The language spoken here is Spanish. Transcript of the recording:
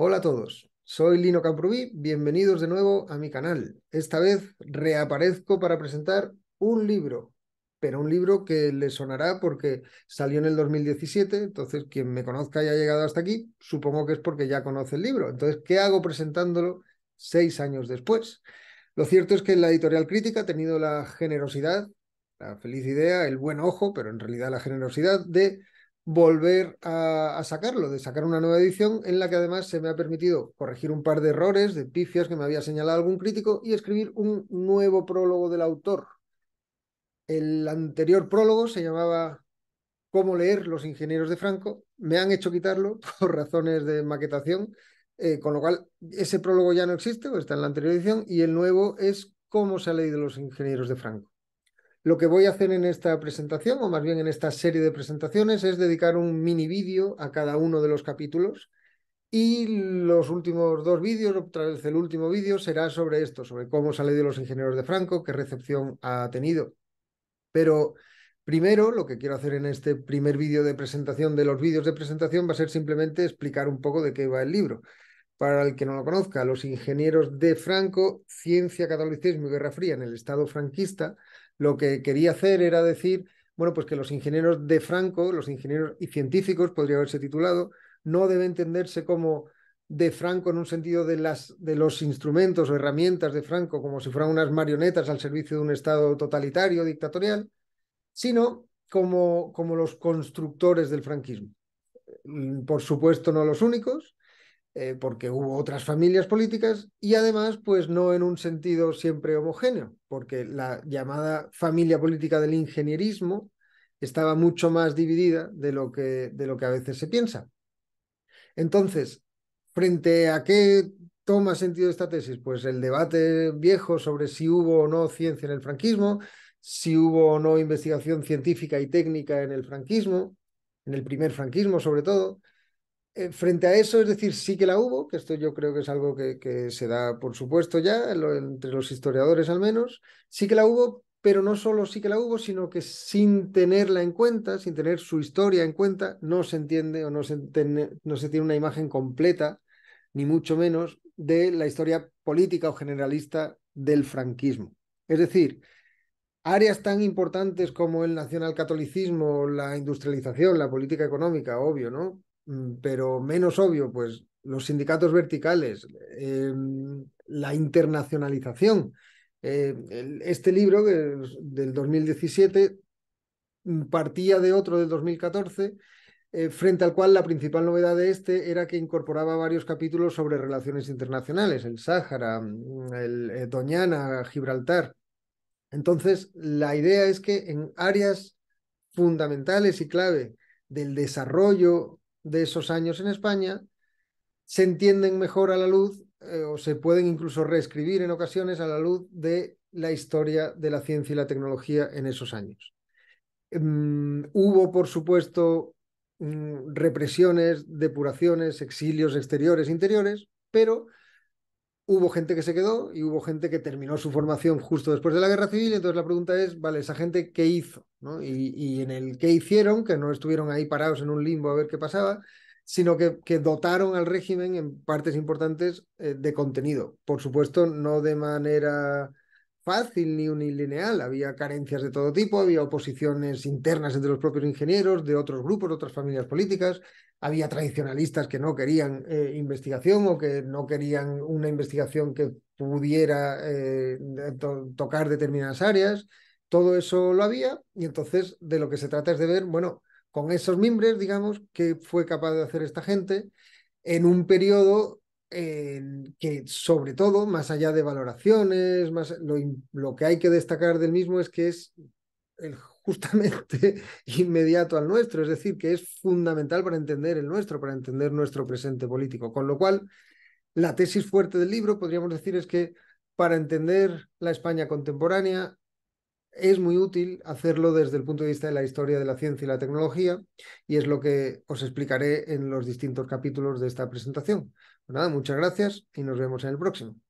Hola a todos, soy Lino Camprubí, bienvenidos de nuevo a mi canal. Esta vez reaparezco para presentar un libro, pero un libro que le sonará porque salió en el 2017, entonces quien me conozca y haya llegado hasta aquí, supongo que es porque ya conoce el libro. Entonces, ¿qué hago presentándolo seis años después? Lo cierto es que la editorial crítica ha tenido la generosidad, la feliz idea, el buen ojo, pero en realidad la generosidad de volver a, sacarlo, de sacar una nueva edición en la que además se me ha permitido corregir un par de errores, de pifias que me había señalado algún crítico y escribir un nuevo prólogo del autor. El anterior prólogo se llamaba Cómo leer los ingenieros de Franco. Me han hecho quitarlo por razones de maquetación, eh, con lo cual ese prólogo ya no existe, está en la anterior edición, y el nuevo es Cómo se ha leído los ingenieros de Franco. Lo que voy a hacer en esta presentación, o más bien en esta serie de presentaciones, es dedicar un mini vídeo a cada uno de los capítulos. Y los últimos dos vídeos, otra vez el último vídeo, será sobre esto, sobre cómo sale de los ingenieros de Franco, qué recepción ha tenido. Pero primero, lo que quiero hacer en este primer vídeo de presentación de los vídeos de presentación va a ser simplemente explicar un poco de qué va el libro. Para el que no lo conozca, los ingenieros de Franco, ciencia, catolicismo y guerra fría en el Estado franquista, lo que quería hacer era decir, bueno, pues que los ingenieros de Franco, los ingenieros y científicos, podría haberse titulado, no debe entenderse como de Franco en un sentido de, las, de los instrumentos o herramientas de Franco como si fueran unas marionetas al servicio de un Estado totalitario, dictatorial, sino como, como los constructores del franquismo. Mm, por supuesto, no los únicos, eh, porque hubo otras familias políticas y además, pues no en un sentido siempre homogéneo, porque la llamada familia política del ingenierismo estaba mucho más dividida de lo de lo que a veces se piensa. Entonces, frente a qué toma sentido esta tesis, pues el debate viejo sobre si hubo o no ciencia en el franquismo, si hubo o no investigación científica y técnica en el franquismo, en el primer franquismo sobre todo, eh, frente a eso, es decir, sí que la hubo, que esto yo creo que es algo que, se da por supuesto ya, entre los historiadores al menos, sí que la hubo, pero no solo sí que la hubo, sino que sin tenerla en cuenta, sin tener su historia en cuenta, no se entiende o no se, no se tiene una imagen completa, ni mucho menos, de la historia política o generalista del franquismo. Es decir, áreas tan importantes como el nacionalcatolicismo, la industrialización, la política económica, obvio, ¿no? Mm, pero menos obvio, pues los sindicatos verticales, em, la internacionalización. Eh, este libro del 2017 mm, partía de otro del 2014, eh, frente al cual la principal novedad de este era que incorporaba varios capítulos sobre relaciones internacionales, el Sáhara, mm, el, eh, Doñana, Gibraltar. Entonces, la idea es que en áreas fundamentales y clave del desarrollo de esos años en España se entienden mejor a la luz eh, o se pueden incluso reescribir en ocasiones a la luz de la historia de la ciencia y la tecnología en esos años. Mm, hubo, por supuesto, mm, represiones, depuraciones, exilios exteriores, interiores, pero hubo gente que se quedó y hubo gente que terminó su formación justo después de la guerra civil. Entonces la pregunta es, vale, esa gente qué hizo, y, en el qué hicieron, que no estuvieron ahí parados en un limbo a ver qué pasaba, sino que, que dotaron al régimen en partes importantes eh, de contenido. Por supuesto, no de manera fácil ni unilineal. Había carencias de todo tipo, había oposiciones internas entre los propios ingenieros, de otros grupos, de otras familias políticas. Había tradicionalistas que no querían eh, investigación o que no querían una investigación que pudiera eh, tocar determinadas áreas. Todo eso lo había y entonces de lo que se trata es de ver, bueno, con esos mimbres, digamos, qué fue capaz de hacer esta gente en un periodo que sobre todo, más allá de valoraciones, más, lo, que hay que destacar del mismo es que es el, justamente inmediato al nuestro, es decir, que es fundamental para entender el nuestro, para entender nuestro presente político. Con lo cual, la tesis fuerte del libro, podríamos decir, es que para entender la España contemporánea es muy útil hacerlo desde el punto de vista de la historia de la ciencia y la tecnología, y es lo que os explicaré en los distintos capítulos de esta presentación. Pues nada, muchas gracias y nos vemos en el próximo.